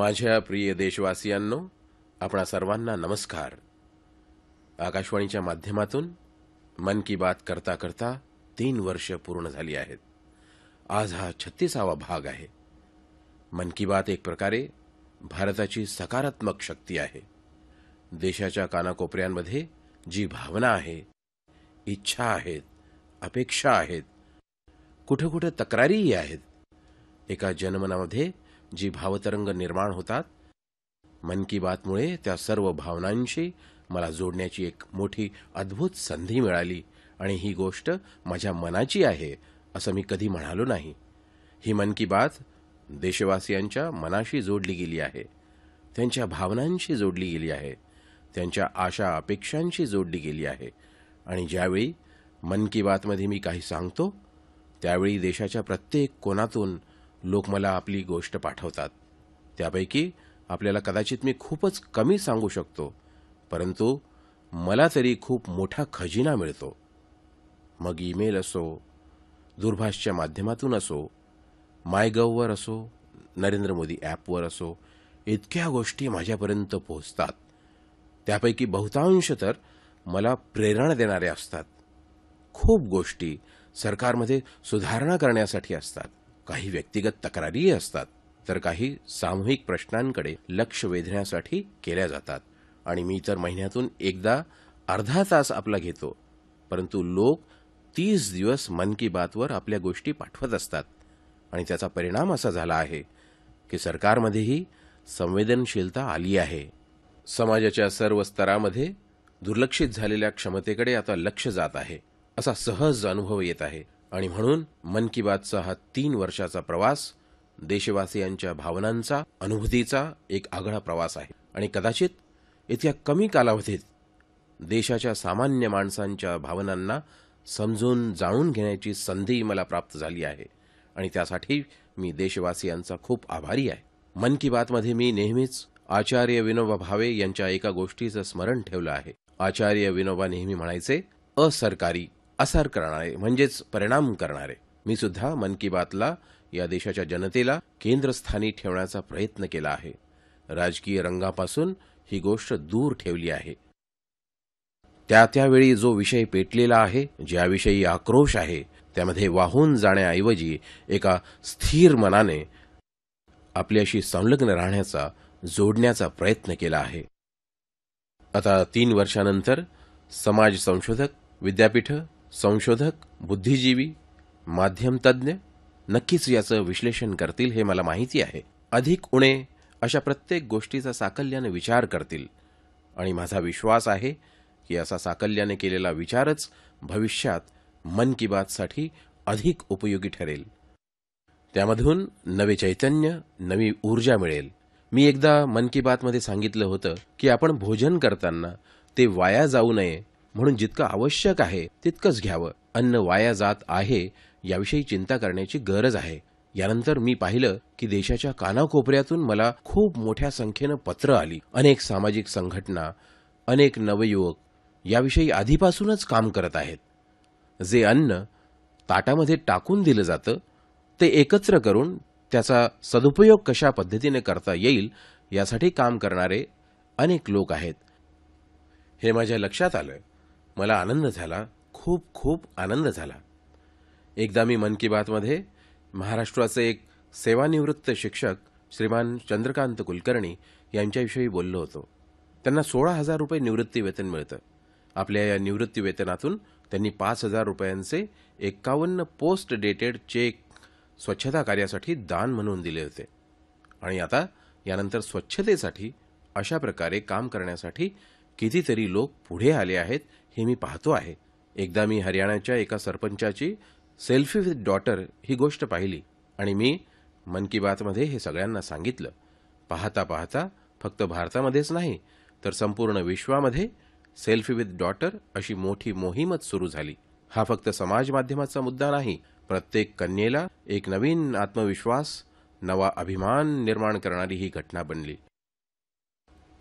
माझ्या प्रिय देशवासियांनो आपणा सर्वांना नमस्कार आकाशवाणीच्या माध्यमातून मन की बात करता करता तीन वर्ष पूर्ण झाली आहेत आज हा छत्तीसावा भाग आहे मन की बात एक प्रकारे भारताची सकारात्मक शक्ती आहे देशाच्या कानाकोपऱ्यांमध्ये जी भावना आहे इच्छा आहेत अपेक्षा आहेत कुठं कुठं तक्रारीही आहेत एका जनमनामध्ये जी भावतरंग निर्माण होतात मन की बातमुळे त्या सर्व भावनांशी मला जोडण्याची एक मोठी अद्भुत संधी मिळाली आणि ही गोष्ट माझ्या मनाची आहे असं मी कधी म्हणालो नाही ही मन की बात देशवासियांच्या मनाशी जोडली गेली आहे त्यांच्या भावनांशी जोडली गेली आहे त्यांच्या आशा अपेक्षांशी जोडली गेली आहे आणि ज्यावेळी मन की बातमध्ये मी काही सांगतो त्यावेळी देशाच्या प्रत्येक कोणातून लोक मला आपली गोष्ट पाठवतात त्यापैकी आपल्याला कदाचित मी खूपच कमी सांगू शकतो परंतु मला तरी खूप मोठा खजिना मिळतो मग ईमेल असो दूरभाषच्या माध्यमातून असो मायगववर असो नरेंद्र मोदी ॲपवर असो इतक्या गोष्टी माझ्यापर्यंत पोहोचतात त्यापैकी बहुतांश तर मला प्रेरणा देणाऱ्या असतात खूप गोष्टी सरकारमध्ये सुधारणा करण्यासाठी असतात काही व्यक्तिगत तक्रारीही असतात तर काही सामूहिक प्रश्नांकडे लक्ष वेधण्यासाठी केल्या जातात आणि मी तर महिन्यातून एकदा अर्धा तास आपला घेतो परंतु लोक तीस दिवस मन की बातवर आपल्या गोष्टी पाठवत असतात आणि त्याचा परिणाम असा झाला आहे की सरकारमध्येही संवेदनशीलता आली आहे समाजाच्या सर्व स्तरामध्ये दुर्लक्षित झालेल्या क्षमतेकडे आता लक्ष जात आहे असा सहज अनुभव येत आहे आणि म्हणून मन की बातचा हा तीन वर्षाचा प्रवास देशवासियांच्या भावनांचा अनुभूतीचा एक आगळा प्रवास आहे आणि कदाचित इतक्या कमी कालावधीत देशाच्या सामान्य माणसांच्या भावनांना समजून जाणून घेण्याची संधी मला प्राप्त झाली आहे आणि त्यासाठी मी देशवासियांचा खूप आभारी आहे मन की बातमध्ये मी नेहमीच आचार्य विनोबा भावे यांच्या एका गोष्टीचं स्मरण ठेवलं आहे आचार्य विनोबा नेहमी म्हणायचे असरकारी असर करणारे म्हणजेच परिणाम करणारे मी सुद्धा मन की बातला या देशाच्या जनतेला केंद्रस्थानी ठेवण्याचा प्रयत्न केला आहे राजकीय रंगापासून ही गोष्ट दूर ठेवली आहे त्या त्यावेळी जो विषय पेटलेला आहे ज्याविषयी आक्रोश आहे त्यामध्ये वाहून जाण्याऐवजी एका स्थिर मनाने आपल्याशी संलग्न राहण्याचा जोडण्याचा प्रयत्न केला आहे आता तीन वर्षानंतर समाज संशोधक विद्यापीठ संशोधक बुद्धिजीवी माध्यमतज्ज्ञ नक्कीच याचं विश्लेषण करतील हे मला माहिती आहे अधिक उणे अशा प्रत्येक गोष्टीचा साकल्याने विचार करतील आणि माझा विश्वास आहे की असा साकल्याने केलेला विचारच भविष्यात मन की बातसाठी अधिक उपयोगी ठरेल त्यामधून नवे चैतन्य नवी ऊर्जा मिळेल मी एकदा मन की बातमध्ये सांगितलं होतं की आपण भोजन करताना ते वाया जाऊ नये म्हणून जितकं आवश्यक आहे तितकंच घ्यावं अन्न वाया जात आहे याविषयी चिंता करण्याची गरज आहे यानंतर मी पाहिलं की देशाच्या कानाकोपऱ्यातून मला खूप मोठ्या संख्येनं पत्र आली अनेक सामाजिक संघटना अनेक नवयुवक याविषयी आधीपासूनच काम करत आहेत जे अन्न ताटामध्ये टाकून दिलं जातं ते एकत्र करून त्याचा सदुपयोग कशा पद्धतीने करता येईल यासाठी काम करणारे अनेक लोक आहेत हे माझ्या लक्षात आलं मला आनंद झाला खूप खूप आनंद झाला एकदा मी मन की बातमध्ये महाराष्ट्राचे एक सेवानिवृत्त शिक्षक श्रीमान चंद्रकांत कुलकर्णी यांच्याविषयी बोललो होतो त्यांना सोळा हजार रुपये निवृत्ती वेतन मिळतं आपल्या या निवृत्ती वेतनातून त्यांनी पाच हजार रुपयांचे एक्कावन्न पोस्ट डेटेड चेक स्वच्छता कार्यासाठी दान म्हणून दिले होते आणि आता यानंतर स्वच्छतेसाठी अशा प्रकारे काम करण्यासाठी कितीतरी लोक पुढे आले आहेत हे मी पाहतो आहे एकदा मी हरियाणाच्या एका सरपंचाची सेल्फी विथ डॉटर ही गोष्ट पाहिली आणि मी मन की बातमध्ये हे सगळ्यांना सांगितलं पाहता पाहता फक्त भारतामध्येच नाही तर संपूर्ण विश्वामध्ये सेल्फी विथ डॉटर अशी मोठी मोहीमच सुरू झाली हा फक्त समाज माध्यमाचा मुद्दा नाही प्रत्येक कन्येला एक नवीन आत्मविश्वास नवा अभिमान निर्माण करणारी ही घटना बनली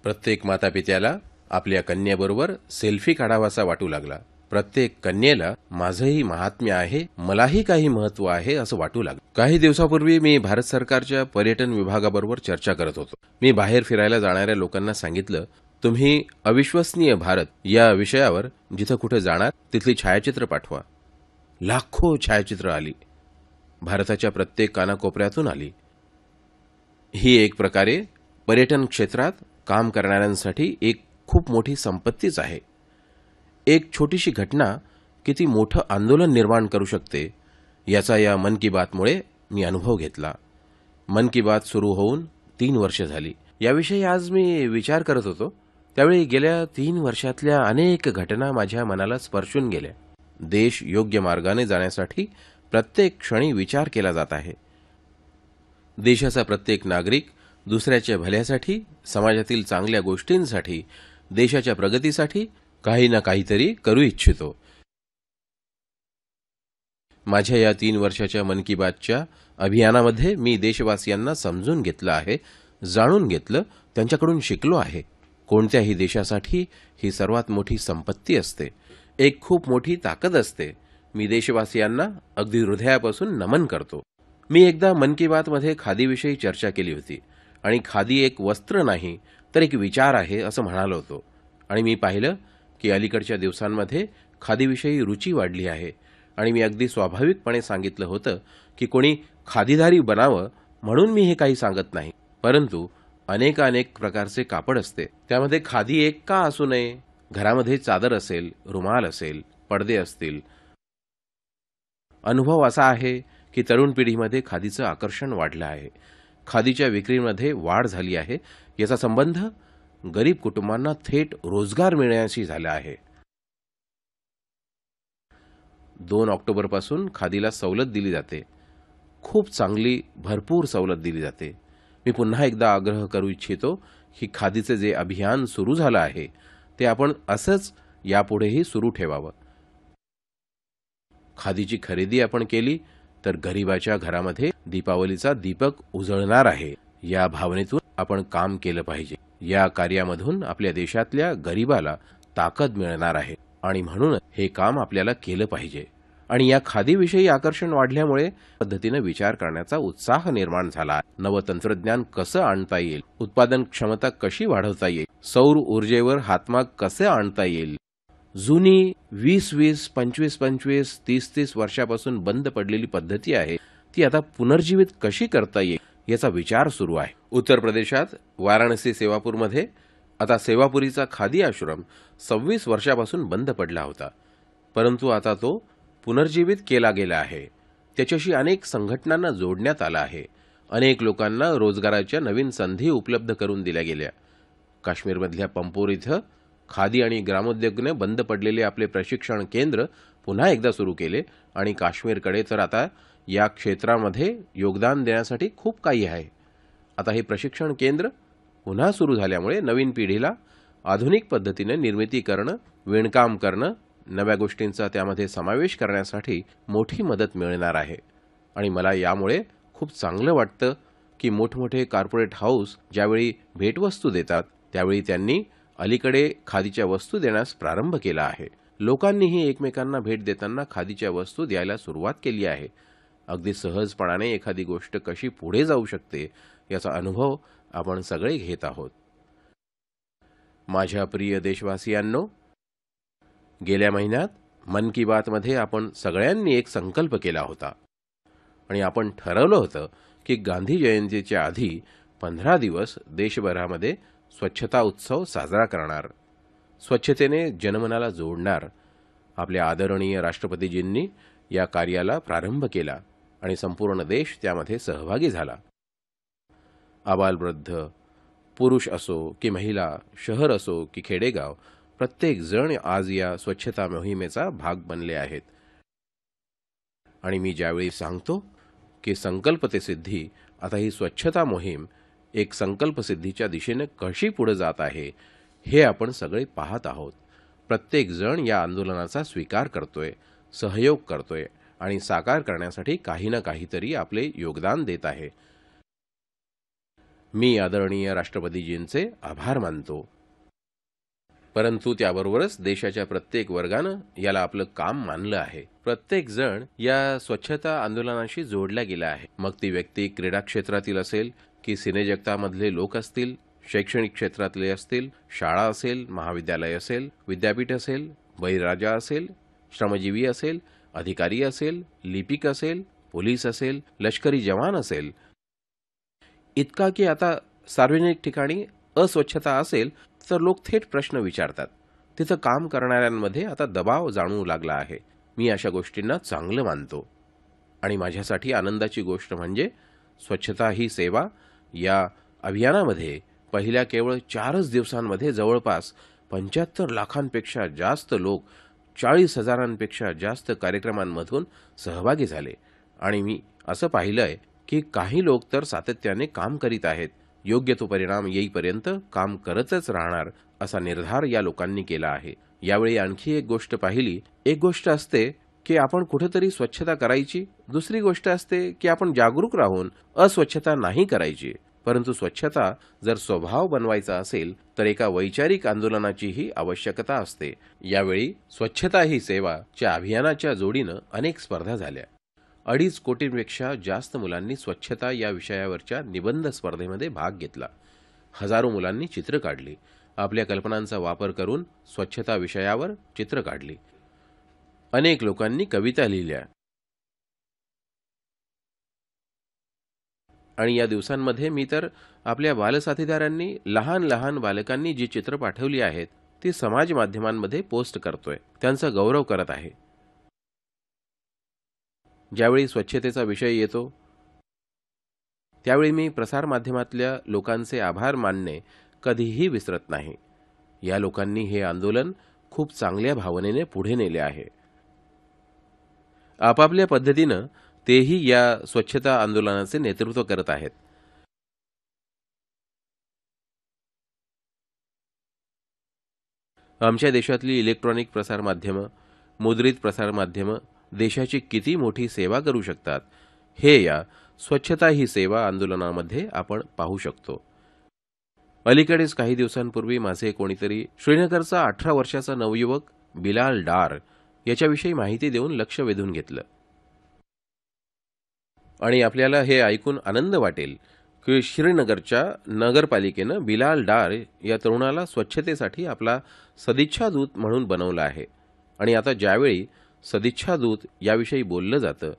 प्रत्येक मातापित्याला आपल्या कन्येबरोबर सेल्फी काढावासा वाटू लागला प्रत्येक कन्येला माझंही महात्म्य आहे मलाही काही महत्व आहे असं वाटू लागलं काही दिवसापूर्वी मी भारत सरकारच्या पर्यटन विभागाबरोबर चर्चा करत होतो मी बाहेर फिरायला जाणाऱ्या लोकांना सांगितलं तुम्ही अविश्वसनीय भारत या विषयावर जिथं कुठे जाणार तिथली छायाचित्र पाठवा लाखो छायाचित्र आली भारताच्या प्रत्येक कानाकोपऱ्यातून आली ही एक प्रकारे पर्यटन क्षेत्रात काम करणाऱ्यांसाठी एक खूप मोठी संपत्तीच आहे एक छोटीशी घटना किती मोठं आंदोलन निर्माण करू शकते याचा या मन की बातमुळे मी अनुभव घेतला मन की बात सुरू होऊन तीन वर्ष झाली याविषयी आज मी विचार करत होतो त्यावेळी गेल्या तीन वर्षातल्या अनेक घटना माझ्या मनाला स्पर्शून गेल्या देश योग्य मार्गाने जाण्यासाठी प्रत्येक क्षणी विचार केला जात आहे देशाचा प्रत्येक नागरिक दुसऱ्याच्या भल्यासाठी समाजातील चांगल्या गोष्टींसाठी देशाच्या प्रगतीसाठी काही ना काहीतरी करू इच्छितो माझ्या या तीन वर्षाच्या मन की बातच्या अभियानामध्ये मी देशवासियांना समजून घेतलं आहे जाणून घेतलं त्यांच्याकडून शिकलो आहे कोणत्याही देशासाठी ही सर्वात मोठी संपत्ती असते एक खूप मोठी ताकद असते मी देशवासियांना अगदी हृदयापासून नमन करतो मी एकदा मन की बातमध्ये खादीविषयी चर्चा केली होती आणि खादी एक वस्त्र नाही तर एक विचार आहे असं म्हणालो होतो आणि मी पाहिलं की अलीकडच्या दिवसांमध्ये खादीविषयी रुची वाढली आहे आणि मी अगदी स्वाभाविकपणे सांगितलं होतं की कोणी खादीधारी बनावं म्हणून मी हे काही सांगत नाही परंतु अनेक अनेक प्रकारचे कापड असते त्यामध्ये खादी एक का असू नये घरामध्ये चादर असेल रुमाल असेल पडदे असतील अनुभव असा आहे की तरुण पिढीमध्ये खादीचं आकर्षण वाढलं आहे खादीच्या विक्रीमध्ये वाढ झाली आहे याचा संबंध गरीब कुटुंबांना थेट रोजगार मिळण्याशी झाला आहे दोन ऑक्टोबरपासून खादीला सवलत दिली जाते खूप चांगली भरपूर सवलत दिली जाते मी पुन्हा एकदा आग्रह करू इच्छितो की खादीचं जे अभियान सुरू झालं आहे ते आपण असंच यापुढेही सुरू ठेवावं खादीची खरेदी आपण केली तर गरीबाच्या घरामध्ये दीपावलीचा दीपक उजळणार आहे या भावनेतून आपण काम केलं पाहिजे या कार्यामधून आपल्या देशातल्या गरीबाला ताकद मिळणार आहे आणि म्हणून हे काम आपल्याला केलं पाहिजे आणि या खादीविषयी आकर्षण वाढल्यामुळे पद्धतीनं विचार करण्याचा उत्साह निर्माण झाला नवं तंत्रज्ञान कसं आणता येईल उत्पादन क्षमता कशी वाढवता येईल सौर ऊर्जेवर हातमाग कसे आणता येईल जुनी वीस वीस पंचवीस पंचवीस तीस तीस वर्षापासून बंद पडलेली पद्धती आहे ती आता पुनर्जीवित कशी करता येईल याचा विचार सुरू आहे उत्तर प्रदेशात वाराणसी सेवापूरमध्ये आता सेवापुरीचा खादी आश्रम सव्वीस वर्षापासून बंद पडला होता परंतु आता तो पुनर्जीवित केला गेला आहे त्याच्याशी अनेक संघटनांना जोडण्यात आला आहे अनेक लोकांना रोजगाराच्या नवीन संधी उपलब्ध करून दिल्या गेल्या काश्मीरमधल्या पंपोर इथं खादी आणि ग्रामोद्योगने बंद पडलेले आपले प्रशिक्षण केंद्र पुन्हा एकदा सुरू केले आणि काश्मीरकडे तर आता या क्षेत्रामध्ये योगदान देण्यासाठी खूप काही आहे आता हे प्रशिक्षण केंद्र पुन्हा सुरू झाल्यामुळे नवीन पिढीला आधुनिक पद्धतीने निर्मिती करणं विणकाम करणं नव्या गोष्टींचा त्यामध्ये समावेश करण्यासाठी मोठी मदत मिळणार आहे आणि मला यामुळे खूप चांगलं वाटतं की मोठमोठे कॉर्पोरेट हाऊस ज्यावेळी भेटवस्तू देतात त्यावेळी त्यांनी अलीकडे खादीच्या वस्तू देण्यास प्रारंभ केला आहे लोकांनीही एकमेकांना भेट देताना खादीच्या वस्तू द्यायला सुरुवात केली आहे अगदी सहजपणाने एखादी गोष्ट कशी पुढे जाऊ शकते याचा अनुभव आपण सगळे घेत आहोत माझ्या प्रिय देशवासियांनो गेल्या महिन्यात मन की बातमध्ये आपण सगळ्यांनी एक संकल्प केला होता आणि आपण ठरवलं होतं की गांधी जयंतीच्या आधी पंधरा दिवस देशभरामध्ये स्वच्छता उत्सव साजरा करणार स्वच्छतेने जनमनाला जोडणार आपल्या आदरणीय राष्ट्रपतीजींनी या कार्याला प्रारंभ केला आणि संपूर्ण देश त्यामध्ये सहभागी झाला आबालवृद्ध पुरुष असो की महिला शहर असो की खेडेगाव प्रत्येकजण आज या स्वच्छता मोहिमेचा भाग बनले आहेत आणि मी ज्यावेळी सांगतो की संकल्प ते सिद्धी आता ही स्वच्छता मोहीम एक संकल्पसिद्धीच्या दिशेने कशी पुढे जात आहे हे आपण सगळे पाहत आहोत प्रत्येक जण या आंदोलनाचा स्वीकार करतोय सहयोग करतोय आणि साकार करण्यासाठी काही ना काहीतरी आपले योगदान देत आहे मी आदरणीय राष्ट्रपतीजींचे आभार मानतो परंतु त्याबरोबरच देशाच्या प्रत्येक वर्गानं याला आपलं काम मानलं आहे प्रत्येक जण या स्वच्छता आंदोलनाशी जोडला गेला आहे मग ती व्यक्ती क्रीडा क्षेत्रातील असेल की सिनेजगतामधले लोक असतील शैक्षणिक क्षेत्रातले असतील शाळा असेल महाविद्यालय असेल विद्यापीठ असेल बहिराजा असेल श्रमजीवी असेल अधिकारी असेल लिपिक असेल पोलीस असेल लष्करी जवान असेल इतका की आता सार्वजनिक ठिकाणी अस्वच्छता असेल तर लोक थेट प्रश्न विचारतात तिथं काम करणाऱ्यांमध्ये आता दबाव जाणवू लागला आहे मी अशा गोष्टींना चांगलं मानतो आणि माझ्यासाठी आनंदाची गोष्ट म्हणजे स्वच्छता ही सेवा या अभियानामध्ये पहिल्या केवळ चारच दिवसांमध्ये जवळपास पंच्याहत्तर लाखांपेक्षा जास्त लोक चाळीस हजारांपेक्षा जास्त कार्यक्रमांमधून सहभागी झाले आणि मी असं पाहिलंय की काही लोक तर सातत्याने काम करीत आहेत योग्य तो परिणाम येईपर्यंत काम करतच राहणार असा निर्धार या लोकांनी केला आहे यावेळी आणखी एक गोष्ट पाहिली एक गोष्ट असते की आपण कुठेतरी स्वच्छता करायची दुसरी गोष्ट असते की आपण जागरूक राहून अस्वच्छता नाही करायची परंतु स्वच्छता जर स्वभाव बनवायचा असेल तर एका वैचारिक आंदोलनाचीही आवश्यकता असते यावेळी स्वच्छता ही सेवा च्या अभियानाच्या जोडीनं अनेक स्पर्धा झाल्या अडीच कोटींपेक्षा जास्त मुलांनी स्वच्छता या विषयावरच्या निबंध स्पर्धेमध्ये भाग घेतला हजारो मुलांनी चित्र काढली आपल्या कल्पनांचा वापर करून स्वच्छता विषयावर चित्र काढली अनेक लोकांनी कविता लिहिल्या आणि या दिवसांमध्ये मी तर आपल्या बालसाथीदारांनी लहान लहान बालकांनी जी चित्र पाठवली आहेत ती समाज माध्यमांमध्ये पोस्ट करतोय त्यांचा गौरव करत आहे ज्यावेळी स्वच्छतेचा विषय येतो त्यावेळी मी प्रसारमाध्यमातल्या लोकांचे आभार मानणे कधीही विसरत नाही या लोकांनी हे आंदोलन खूप चांगल्या भावनेने पुढे नेले आहे आपापल्या पद्धतीनं तेही या स्वच्छता आंदोलनाचे नेतृत्व करत आहेत आमच्या देशातली इलेक्ट्रॉनिक प्रसारमाध्यमं मुद्रित प्रसारमाध्यमं देशाची किती मोठी सेवा करू शकतात हे या स्वच्छता ही सेवा आंदोलनामध्ये आपण पाहू शकतो अलीकडेच काही दिवसांपूर्वी माझे कोणीतरी श्रीनगरचा अठरा वर्षाचा नवयुवक बिलाल डार याच्याविषयी माहिती देऊन लक्ष वेधून घेतलं आणि आपल्याला हे ऐकून आनंद वाटेल की श्रीनगरच्या नगरपालिकेनं बिलाल डार या तरुणाला स्वच्छतेसाठी आपला सदिच्छा दूत म्हणून बनवला आहे आणि आता ज्यावेळी सदिच्छा दूत याविषयी बोललं जातं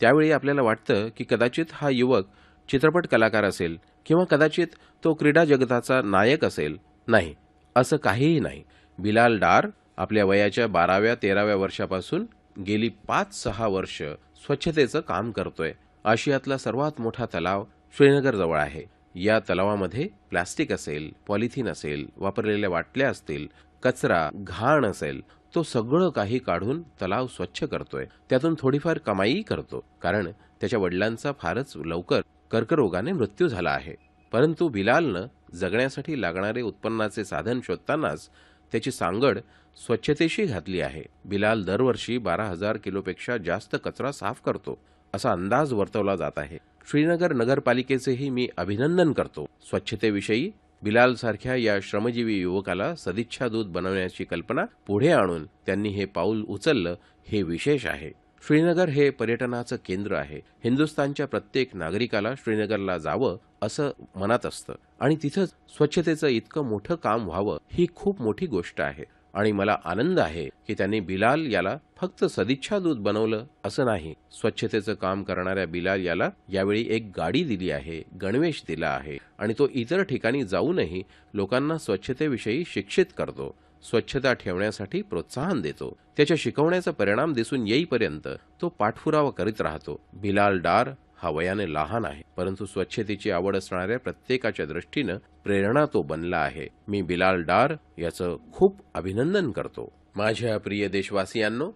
त्यावेळी आपल्याला वाटतं की कदाचित हा युवक चित्रपट कलाकार असेल किंवा कदाचित तो क्रीडा जगताचा नायक असेल नाही असं काहीही नाही बिलाल डार आपल्या वयाच्या बाराव्या तेराव्या वर्षापासून गेली पाच सहा वर्ष स्वच्छतेचं काम करतोय आशियातला सर्वात मोठा तलाव श्रीनगरजवळ आहे या तलावामध्ये प्लास्टिक असेल पॉलिथिन असेल वापरलेल्या वाटल्या असतील कचरा घाण असेल तो सगळं काही काढून तलाव स्वच्छ करतोय त्यातून थोडीफार कमाई करतो कारण त्याच्या वडिलांचा फारच लवकर कर्करोगाने मृत्यू झाला आहे परंतु बिलालनं जगण्यासाठी लागणारे उत्पन्नाचे साधन शोधतानाच त्याची सांगड स्वच्छतेशी घातली आहे बिलाल दरवर्षी बारा हजार किलोपेक्षा जास्त कचरा साफ करतो असा अंदाज वर्तवला जात आहे श्रीनगर नगरपालिकेचेही मी अभिनंदन करतो स्वच्छतेविषयी बिलाल सारख्या या श्रमजीवी युवकाला सदिच्छा दूध बनवण्याची कल्पना पुढे आणून त्यांनी हे पाऊल उचललं हे विशेष आहे श्रीनगर हे पर्यटनाचं केंद्र आहे हिंदुस्थानच्या प्रत्येक नागरिकाला श्रीनगरला जावं असं मनात असतं आणि तिथं स्वच्छतेचं इतकं मोठं काम व्हावं ही खूप मोठी गोष्ट आहे आणि मला आनंद आहे की त्यांनी बिलाल याला फक्त सदिच्छा दूत बनवलं असं नाही स्वच्छतेचं काम करणाऱ्या बिलाल याला यावेळी एक गाडी दिली आहे गणवेश दिला आहे आणि तो इतर ठिकाणी जाऊनही लोकांना स्वच्छतेविषयी शिक्षित करतो स्वच्छता ठेवण्यासाठी प्रोत्साहन देतो त्याच्या शिकवण्याचा परिणाम दिसून येईपर्यंत तो पाठपुरावा करीत राहतो बिलाल डार हा वयाने लहान आहे परंतु स्वच्छतेची आवड असणाऱ्या प्रत्येकाच्या दृष्टीनं प्रेरणा तो बनला आहे मी बिलाल डार याचं खूप अभिनंदन करतो माझ्या प्रिय देशवासियांनो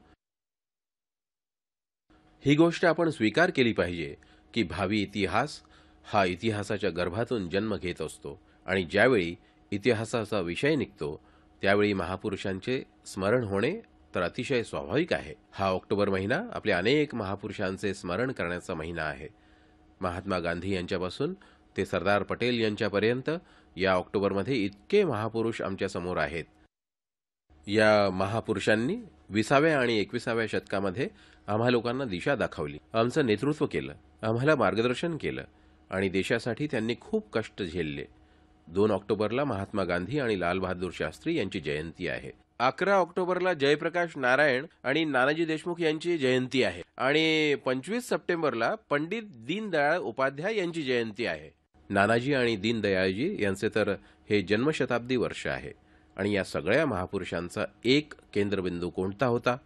ही गोष्ट आपण स्वीकार केली पाहिजे की भावी इतिहास हा इतिहासाच्या गर्भातून जन्म घेत असतो आणि ज्यावेळी इतिहासाचा विषय निघतो त्यावेळी महापुरुषांचे स्मरण होणे तर अतिशय स्वाभाविक आहे हा ऑक्टोबर महिना आपल्या अनेक महापुरुषांचे स्मरण करण्याचा महिना आहे महात्मा गांधी यांच्यापासून ते सरदार पटेल यांच्यापर्यंत या ऑक्टोबरमध्ये इतके महापुरुष आमच्या समोर आहेत या महापुरुषांनी विसाव्या आणि एकविसाव्या शतकामध्ये आम्हा लोकांना दिशा दाखवली आमचं नेतृत्व केलं आम्हाला मार्गदर्शन केलं आणि देशासाठी त्यांनी खूप कष्ट झेलले दोन ऑक्टोबरला महात्मा गांधी आणि लालबहादूर शास्त्री यांची जयंती आहे अकरा ऑक्टोबरला जयप्रकाश नारायण आणि नानाजी देशमुख यांची जयंती आहे आणि पंचवीस सप्टेंबरला पंडित दीनदयाळ उपाध्याय यांची जयंती आहे नानाजी आणि दीनदयाळजी यांचे तर हे जन्मशताब्दी वर्ष आहे आणि या सगळ्या महापुरुषांचा एक केंद्रबिंदू कोणता होता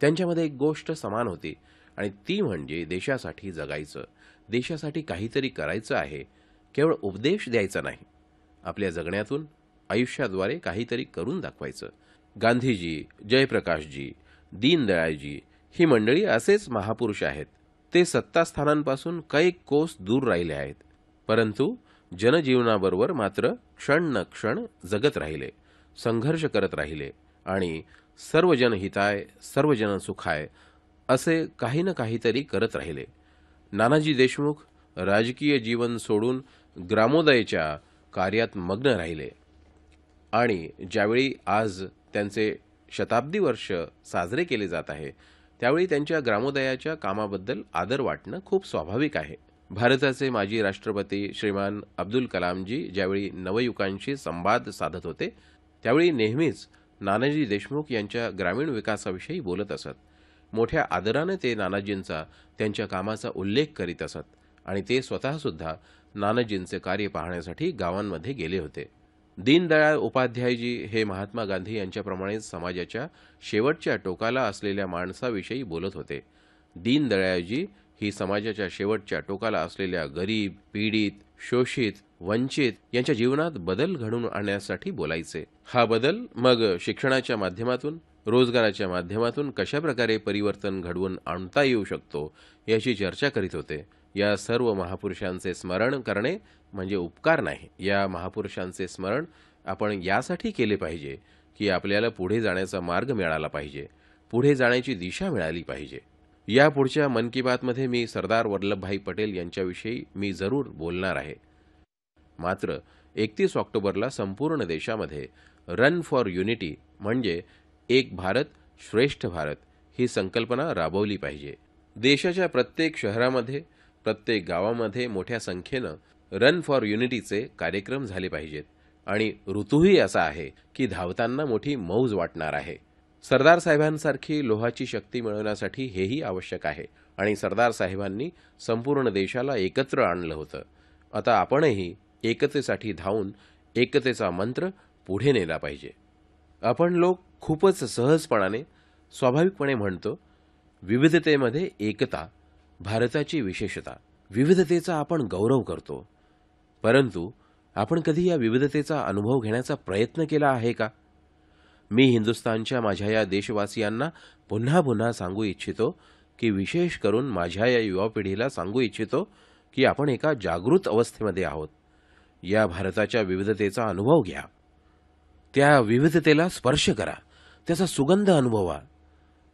त्यांच्यामध्ये एक गोष्ट समान होती आणि ती म्हणजे देशासाठी जगायचं देशासाठी काहीतरी करायचं आहे केवळ उपदेश द्यायचा नाही आपल्या जगण्यातून आयुष्याद्वारे काहीतरी करून दाखवायचं गांधीजी जयप्रकाशजी दीनदयाळजी ही मंडळी असेच महापुरुष आहेत ते सत्तास्थानांपासून काही कोस दूर राहिले आहेत परंतु जनजीवनाबरोबर मात्र क्षण न क्षण जगत राहिले संघर्ष करत राहिले आणि सर्वजन हिताय सर्वजन सुखाय असे काही ना काहीतरी करत राहिले नानाजी देशमुख राजकीय जीवन सोडून ग्रामोदयच्या कार्यात मग्न राहिले आणि ज्यावेळी आज त्यांचे शताब्दी वर्ष साजरे केले जात आहे त्यावेळी त्यांच्या ग्रामोदयाच्या कामाबद्दल आदर वाटणं खूप स्वाभाविक आहे भारताचे माजी राष्ट्रपती श्रीमान अब्दुल कलामजी ज्यावेळी नवयुवकांशी संवाद साधत होते त्यावेळी नेहमीच नानाजी देशमुख यांच्या ग्रामीण विकासाविषयी बोलत असत मोठ्या आदराने ते नानाजींचा त्यांच्या कामाचा उल्लेख करीत असत आणि ते स्वतःसुद्धा नानाजींचे कार्य पाहण्यासाठी गावांमध्ये गेले होते दीनदयाळ उपाध्यायजी हे महात्मा गांधी यांच्याप्रमाणेच समाजाच्या शेवटच्या टोकाला असलेल्या माणसाविषयी बोलत होते दीनदयाळजी ही समाजाच्या शेवटच्या टोकाला असलेल्या गरीब पीडित शोषित वंचित यांच्या जीवनात बदल घडून आणण्यासाठी बोलायचे हा बदल मग शिक्षणाच्या माध्यमातून रोजगाराच्या माध्यमातून कशाप्रकारे परिवर्तन घडवून आणता येऊ शकतो याची चर्चा करीत होते या सर्व महापुरुषांचे स्मरण करणे म्हणजे उपकार नाही या महापुरुषांचे स्मरण आपण यासाठी केले पाहिजे की आपल्याला पुढे जाण्याचा मार्ग मिळाला पाहिजे पुढे जाण्याची दिशा मिळाली पाहिजे या पुढच्या मन की बातमध्ये मी सरदार वल्लभभाई पटेल यांच्याविषयी मी जरूर बोलणार आहे मात्र एकतीस ऑक्टोबरला संपूर्ण देशामध्ये रन फॉर युनिटी म्हणजे एक भारत श्रेष्ठ भारत ही संकल्पना राबवली पाहिजे देशाच्या प्रत्येक शहरामध्ये प्रत्येक गावामध्ये मोठ्या संख्येनं रन फॉर युनिटीचे कार्यक्रम झाले पाहिजेत आणि ऋतूही असा आहे की धावताना मोठी मौज वाटणार आहे सरदार साहेबांसारखी लोहाची शक्ती मिळवण्यासाठी हेही आवश्यक आहे आणि सरदार साहेबांनी संपूर्ण देशाला एकत्र आणलं होतं आता आपणही एकतेसाठी धावून एकतेचा मंत्र पुढे नेला पाहिजे आपण लोक खूपच सहजपणाने स्वाभाविकपणे म्हणतो विविधतेमध्ये एकता भारताची विशेषता विविधतेचा आपण गौरव करतो परंतु आपण कधी या विविधतेचा अनुभव घेण्याचा प्रयत्न केला आहे का मी हिंदुस्तानच्या माझ्या या देशवासियांना पुन्हा पुन्हा सांगू इच्छितो की विशेष करून माझ्या या युवा पिढीला सांगू इच्छितो की आपण एका जागृत अवस्थेमध्ये आहोत या भारताच्या विविधतेचा अनुभव घ्या त्या विविधतेला स्पर्श करा त्याचा सुगंध अनुभवा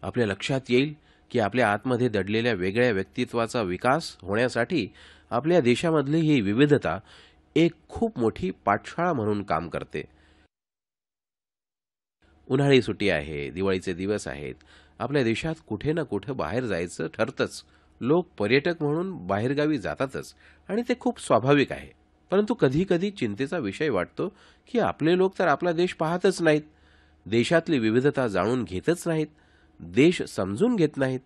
आपल्या लक्षात येईल की आपल्या आतमध्ये दडलेल्या वेगळ्या व्यक्तित्वाचा विकास होण्यासाठी आपल्या देशामधली ही विविधता एक खूप मोठी पाठशाळा म्हणून काम करते उन्हाळी सुटी आहे दिवाळीचे दिवस आहेत आपल्या देशात कुठे ना कुठे बाहेर जायचं ठरतंच लोक पर्यटक म्हणून बाहेरगावी जातातच आणि ते खूप स्वाभाविक आहे परंतु कधीकधी चिंतेचा विषय वाटतो की आपले लोक तर आपला देश पाहतच नाहीत देशातली विविधता जाणून घेतच नाहीत देश समजून घेत नाहीत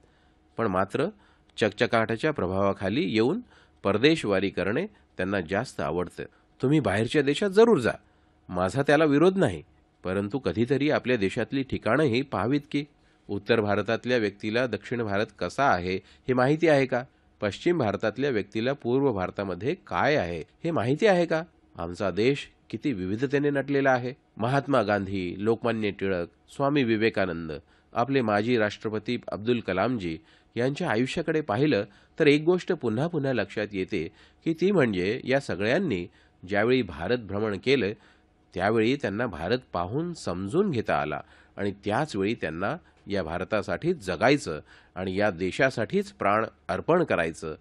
पण मात्र चकचकाटाच्या प्रभावाखाली येऊन परदेशवारी करणे त्यांना जास्त आवडतं तुम्ही बाहेरच्या देशात जरूर जा माझा त्याला विरोध नाही परंतु कधीतरी आपल्या देशातली ठिकाणंही पाहावीत की उत्तर भारतातल्या व्यक्तीला दक्षिण भारत कसा आहे हे माहिती आहे का पश्चिम भारतातल्या व्यक्तीला पूर्व भारतामध्ये काय आहे हे माहिती आहे का आमचा देश किती विविधतेने नटलेला आहे महात्मा गांधी लोकमान्य टिळक स्वामी विवेकानंद आपले माजी राष्ट्रपती अब्दुल कलामजी यांच्या आयुष्याकडे पाहिलं तर एक गोष्ट पुन्हा पुन्हा लक्षात येते की ती म्हणजे या सगळ्यांनी ज्यावेळी भारत भ्रमण केलं त्यावेळी त्यांना भारत पाहून समजून घेता आला आणि त्याचवेळी त्यांना या भारतासाठी जगायचं आणि या देशासाठीच प्राण अर्पण करायचं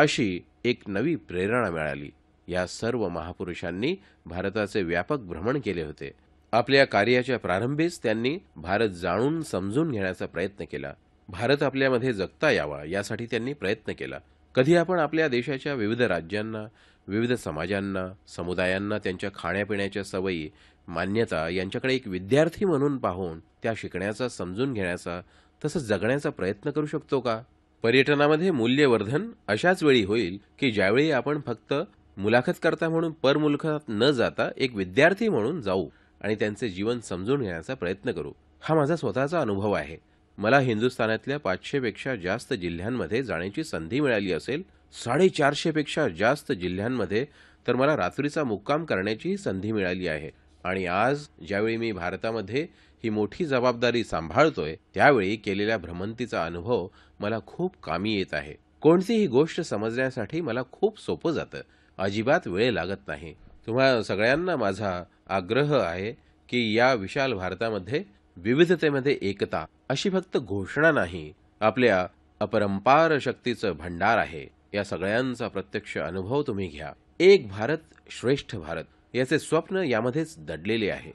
अशी एक नवी प्रेरणा मिळाली या सर्व महापुरुषांनी भारताचे व्यापक भ्रमण केले होते आपल्या कार्याच्या प्रारंभीच त्यांनी भारत जाणून समजून घेण्याचा प्रयत्न केला भारत आपल्यामध्ये जगता यावा यासाठी त्यांनी प्रयत्न केला कधी आपण आपल्या देशाच्या विविध राज्यांना विविध समाजांना समुदायांना त्यांच्या खाण्यापिण्याच्या सवयी मान्यता यांच्याकडे एक विद्यार्थी म्हणून पाहून त्या शिकण्याचा समजून घेण्याचा तसंच जगण्याचा प्रयत्न करू शकतो का पर्यटनामध्ये मूल्यवर्धन अशाच वेळी होईल की ज्यावेळी आपण फक्त मुलाखत करता म्हणून परमुलखात न जाता एक विद्यार्थी म्हणून जाऊ आणि त्यांचे जीवन समजून घेण्याचा प्रयत्न करू हा माझा स्वतःचा अनुभव आहे मला हिंदुस्थानातल्या पाचशेपेक्षा जास्त जिल्ह्यांमध्ये जाण्याची संधी मिळाली असेल साडेचारशेपेक्षा जास्त जिल्ह्यांमध्ये तर मला रात्रीचा मुक्काम करण्याचीही संधी मिळाली आहे आणि आज ज्यावेळी मी भारतामध्ये ही मोठी जबाबदारी सांभाळतोय त्यावेळी केलेल्या भ्रमंतीचा अनुभव मला खूप कामी येत आहे कोणतीही गोष्ट समजण्यासाठी मला खूप सोपं जातं अजिबात वेळ लागत नाही तुम्हाला सगळ्यांना माझा आग्रह आहे की या विशाल भारतामध्ये विविधतेमध्ये एकता अशी फक्त घोषणा नाही आपल्या अपरंपार शक्तीचं भंडार आहे या सगळ्यांचा प्रत्यक्ष अनुभव तुम्ही घ्या एक भारत श्रेष्ठ भारत याचे स्वप्न यामध्येच दडलेले आहे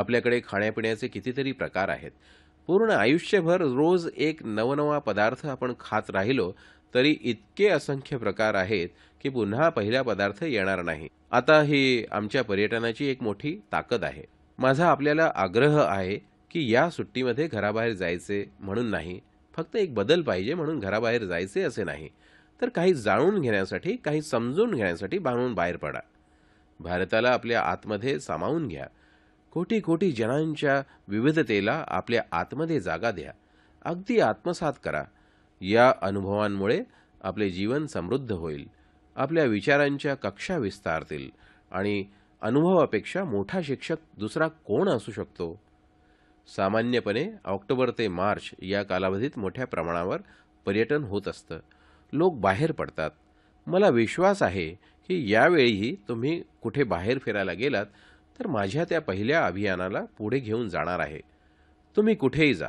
आपल्याकडे खाण्यापिण्याचे कितीतरी प्रकार आहेत पूर्ण आयुष्यभर रोज एक नवनवा पदार्थ आपण खात राहिलो तरी इतके असंख्य प्रकार आहेत की पुन्हा पहिला पदार्थ येणार नाही आता ही आमच्या पर्यटनाची एक मोठी ताकद आहे माझा आपल्याला आग्रह आहे की या सुट्टीमध्ये घराबाहेर जायचे म्हणून नाही फक्त एक बदल पाहिजे म्हणून घराबाहेर जायचे असे नाही तर काही जाणून घेण्यासाठी काही समजून घेण्यासाठी बांधून बाहेर पडा भारताला आपल्या आतमध्ये सामावून घ्या कोटी कोटी जणांच्या विविधतेला आपल्या आतमध्ये जागा द्या अगदी आत्मसात करा या अनुभवांमुळे आपले जीवन समृद्ध होईल आपल्या विचारांच्या कक्षा विस्तारतील आणि अनुभवापेक्षा मोठा शिक्षक दुसरा कोण असू शकतो सामान्यपणे ऑक्टोबर ते मार्च या कालावधीत मोठ्या प्रमाणावर पर्यटन होत असतं लोक बाहेर पडतात मला विश्वास आहे की यावेळीही तुम्ही कुठे बाहेर फिरायला गेलात तर माझ्या त्या पहिल्या अभियानाला पुढे घेऊन जाणार आहे तुम्ही कुठेही जा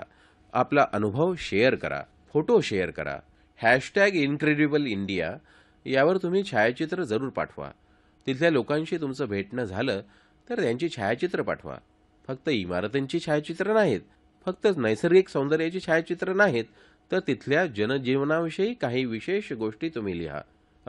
आपला अनुभव शेअर करा फोटो शेअर करा हॅशटॅग इनक्रेडिबल इंडिया यावर तुम्ही छायाचित्र जरूर पाठवा तिथल्या लोकांशी तुमचं भेटणं झालं तर त्यांची छायाचित्र पाठवा फक्त इमारतींची छायाचित्र नाहीत फक्त नैसर्गिक सौंदर्याची छायाचित्र नाहीत तर तिथल्या जनजीवनाविषयी काही विशेष गोष्टी तुम्ही लिहा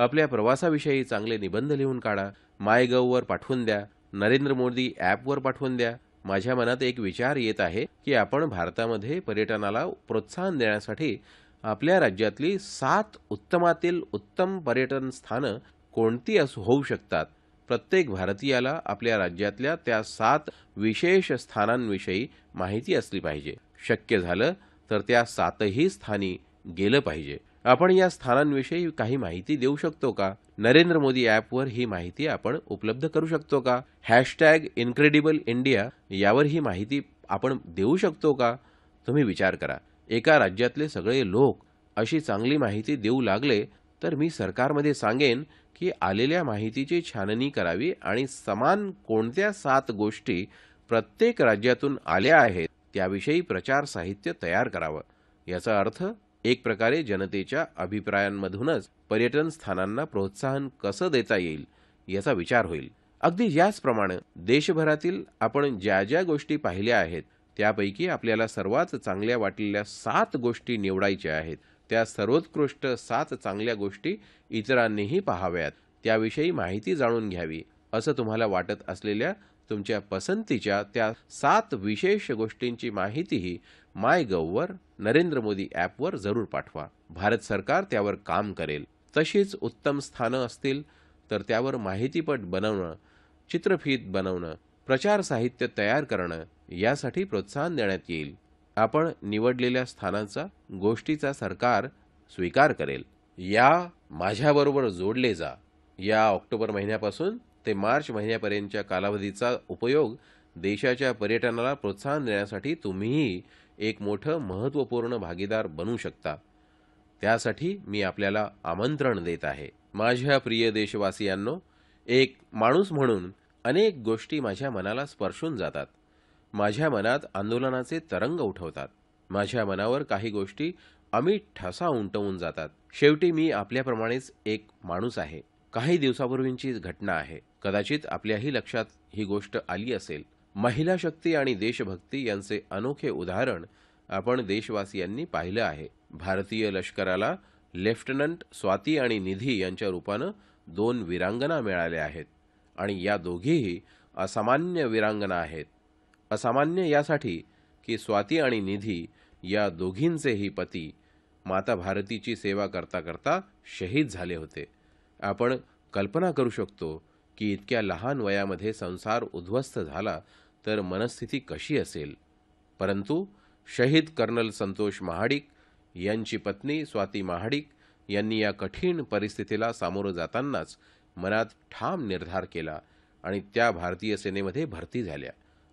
आपल्या प्रवासाविषयी चांगले निबंध लिहून काढा मायगववर पाठवून द्या नरेंद्र मोदी ॲपवर पाठवून द्या माझ्या मनात एक विचार येत आहे की आपण भारतामध्ये पर्यटनाला प्रोत्साहन देण्यासाठी आपल्या राज्यातली सात उत्तमातील उत्तम पर्यटन स्थानं कोणती असू होऊ शकतात प्रत्येक भारतीयाला आपल्या राज्यातल्या त्या सात विशेष स्थानांविषयी माहिती असली पाहिजे शक्य झालं तर त्या सातही स्थानी गेलं पाहिजे आपण या स्थानांविषयी काही माहिती देऊ शकतो का नरेंद्र मोदी ॲपवर ही माहिती आपण उपलब्ध करू शकतो का हॅशटॅग इनक्रेडिबल इंडिया यावर ही माहिती आपण देऊ शकतो का तुम्ही विचार करा एका राज्यातले सगळे लोक अशी चांगली माहिती देऊ लागले तर मी सरकारमध्ये सांगेन की आलेल्या माहितीची छाननी करावी आणि समान कोणत्या सात गोष्टी प्रत्येक राज्यातून आल्या आहेत त्याविषयी प्रचार साहित्य तयार करावं याचा अर्थ एक प्रकारे जनतेच्या अभिप्रायांमधूनच पर्यटन स्थानांना प्रोत्साहन कसं देता येईल याचा विचार होईल अगदी याचप्रमाणे देशभरातील आपण ज्या ज्या गोष्टी पाहिल्या आहेत त्यापैकी आपल्याला सर्वात चांगल्या वाटलेल्या सात गोष्टी निवडायच्या आहेत त्या सर्वोत्कृष्ट सात चांगल्या गोष्टी इतरांनीही पाहाव्यात त्याविषयी माहिती जाणून घ्यावी असं तुम्हाला वाटत असलेल्या तुमच्या पसंतीच्या त्या सात विशेष गोष्टींची माहितीही माय गव्हवर नरेंद्र मोदी ॲपवर जरूर पाठवा भारत सरकार त्यावर काम करेल तशीच उत्तम स्थानं असतील तर त्यावर माहितीपट बनवणं चित्रफित बनवणं प्रचार साहित्य तयार करणं यासाठी प्रोत्साहन देण्यात येईल आपण निवडलेल्या स्थानांचा गोष्टीचा सरकार स्वीकार करेल या माझ्याबरोबर जोडले जा या ऑक्टोबर महिन्यापासून ते मार्च महिन्यापर्यंतच्या कालावधीचा उपयोग देशाच्या पर्यटनाला प्रोत्साहन देण्यासाठी तुम्हीही एक मोठं महत्त्वपूर्ण भागीदार बनू शकता त्यासाठी मी आपल्याला आमंत्रण देत आहे माझ्या प्रिय देशवासियांनो एक माणूस म्हणून अनेक गोष्टी माझ्या मनाला स्पर्शून जातात माझ्या मनात आंदोलनाचे तरंग उठवतात माझ्या मनावर काही गोष्टी अमित ठसा उमटवून जातात शेवटी मी आपल्याप्रमाणेच एक माणूस आहे काही दिवसापूर्वींची घटना आहे कदाचित आपल्याही लक्षात ही गोष्ट आली असेल महिला शक्ती आणि देशभक्ती यांचे अनोखे उदाहरण आपण देशवासियांनी पाहिलं आहे भारतीय लष्कराला लेफ्टनंट स्वाती आणि निधी यांच्या रूपानं दोन वीरांगना मिळाल्या आहेत आणि या दोघीही असामान्य वीरांगना आहेत असामान्य यासाठी की स्वाती आणि निधी या दोघींचेही पती माता भारतीची सेवा करता करता शहीद झाले होते आपण कल्पना करू शकतो की इतक्या लहान वयामध्ये संसार उद्ध्वस्त झाला तर मनस्थिती कशी असेल परंतु शहीद कर्नल संतोष महाडिक यांची पत्नी स्वाती महाडिक यांनी या कठीण परिस्थितीला सामोरं जातानाच मनात ठाम निर्धार केला आणि त्या भारतीय सेनेमध्ये भरती झाल्या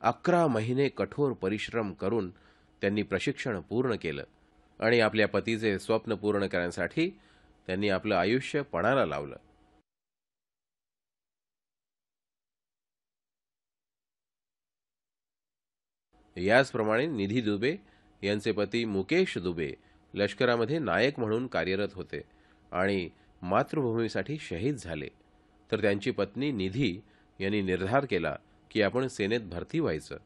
अकरा महिने कठोर परिश्रम करून त्यांनी प्रशिक्षण पूर्ण केलं आणि आपल्या पतीचे स्वप्न पूर्ण करण्यासाठी त्यांनी आपलं आयुष्य पणाला लावलं याचप्रमाणे निधी दुबे यांचे पती मुकेश दुबे लष्करामध्ये नायक म्हणून कार्यरत होते आणि मातृभूमीसाठी शहीद झाले तर त्यांची पत्नी निधी यांनी निर्धार केला की आपण सेनेत भरती व्हायचं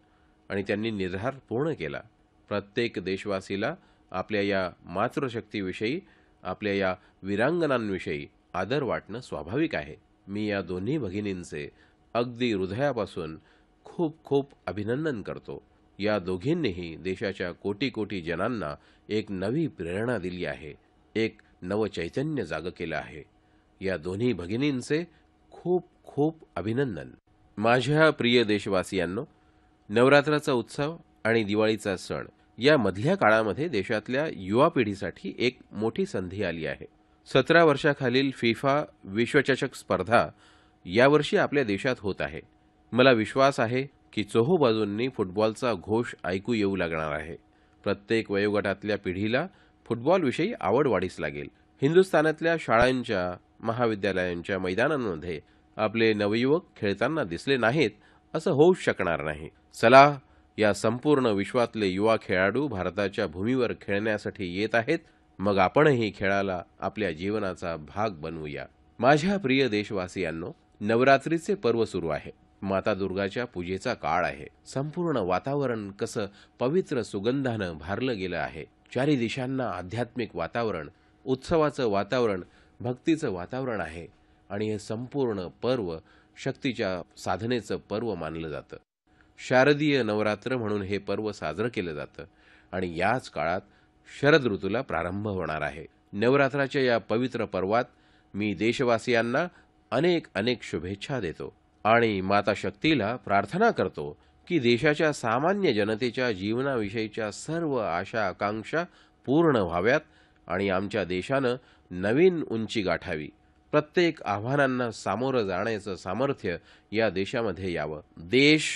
आणि त्यांनी निर्धार पूर्ण केला प्रत्येक देशवासीला आपल्या या मातृशक्तीविषयी आपल्या या वीरांगणांविषयी आदर वाटणं स्वाभाविक आहे मी या दोन्ही भगिनींचे अगदी हृदयापासून खूप खूप अभिनंदन करतो या दोघींनीही देशाच्या कोटी कोटी जनांना एक नवी प्रेरणा दिली आहे एक नवचैतन्य जागं केलं आहे या दोन्ही भगिनींचे खूप खूप अभिनंदन माझ्या प्रिय देशवासियांनो नवरात्राचा उत्सव आणि दिवाळीचा सण या मधल्या काळामध्ये देशातल्या युवा पिढीसाठी एक मोठी संधी आली आहे सतरा वर्षाखालील फिफा विश्वचषक स्पर्धा यावर्षी आपल्या देशात होत आहे मला विश्वास आहे की चोहो बाजूंनी फुटबॉलचा घोष ऐकू येऊ लागणार आहे प्रत्येक वयोगटातल्या पिढीला फुटबॉलविषयी आवड वाढीस लागेल हिंदुस्थानातल्या शाळांच्या महाविद्यालयांच्या मैदानांमध्ये आपले नवयुवक खेळताना दिसले नाहीत असं होऊ शकणार नाही सलाह या संपूर्ण विश्वातले युवा खेळाडू भारताच्या भूमीवर खेळण्यासाठी येत आहेत मग आपणही खेळाला आपल्या जीवनाचा भाग बनवूया माझ्या प्रिय देशवासियांनो नवरात्रीचे पर्व सुरू आहे माता दुर्गाच्या पूजेचा काळ आहे संपूर्ण वातावरण कसं पवित्र सुगंधानं भारलं गेलं आहे चारी दिशांना आध्यात्मिक वातावरण उत्सवाचं वातावरण भक्तीचं वातावरण आहे आणि हे संपूर्ण पर्व शक्तीच्या साधनेचं पर्व मानलं जातं शारदीय नवरात्र म्हणून हे पर्व साजरं केलं जातं आणि याच काळात शरद ऋतूला प्रारंभ होणार आहे नवरात्राच्या या पवित्र पर्वात मी देशवासियांना अनेक अनेक शुभेच्छा देतो आणि माता शक्तीला प्रार्थना करतो की देशाच्या सामान्य जनतेच्या जीवनाविषयीच्या सर्व आशा आकांक्षा पूर्ण व्हाव्यात आणि आमच्या देशानं नवीन उंची गाठावी प्रत्येक आव्हानांना सामोरं जाण्याचं सामर्थ्य या देशामध्ये यावं देश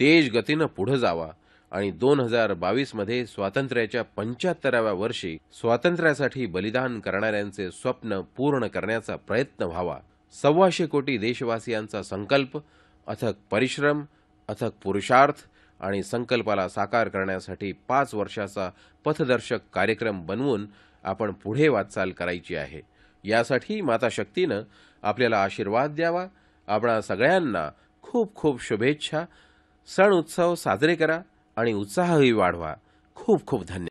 तेज गतीनं पुढं जावा आणि दोन हजार बावीसमध्ये स्वातंत्र्याच्या पंच्याहत्तराव्या वर्षी स्वातंत्र्यासाठी बलिदान करणाऱ्यांचे स्वप्न पूर्ण करण्याचा प्रयत्न व्हावा सव्वाशे कोटी देशवासियांचा संकल्प अथक परिश्रम अथक पुरुषार्थ आणि संकल्पाला साकार करण्यासाठी पाच वर्षाचा पथदर्शक कार्यक्रम बनवून आपण पुढे वाटचाल करायची आहे यासाठी माता शक्तीनं आपल्याला आशीर्वाद द्यावा आपण सगळ्यांना खूप खूप शुभेच्छा सण उत्सव साजरे करा आणि उत्साहही वाढवा खूप खूप धन्यवाद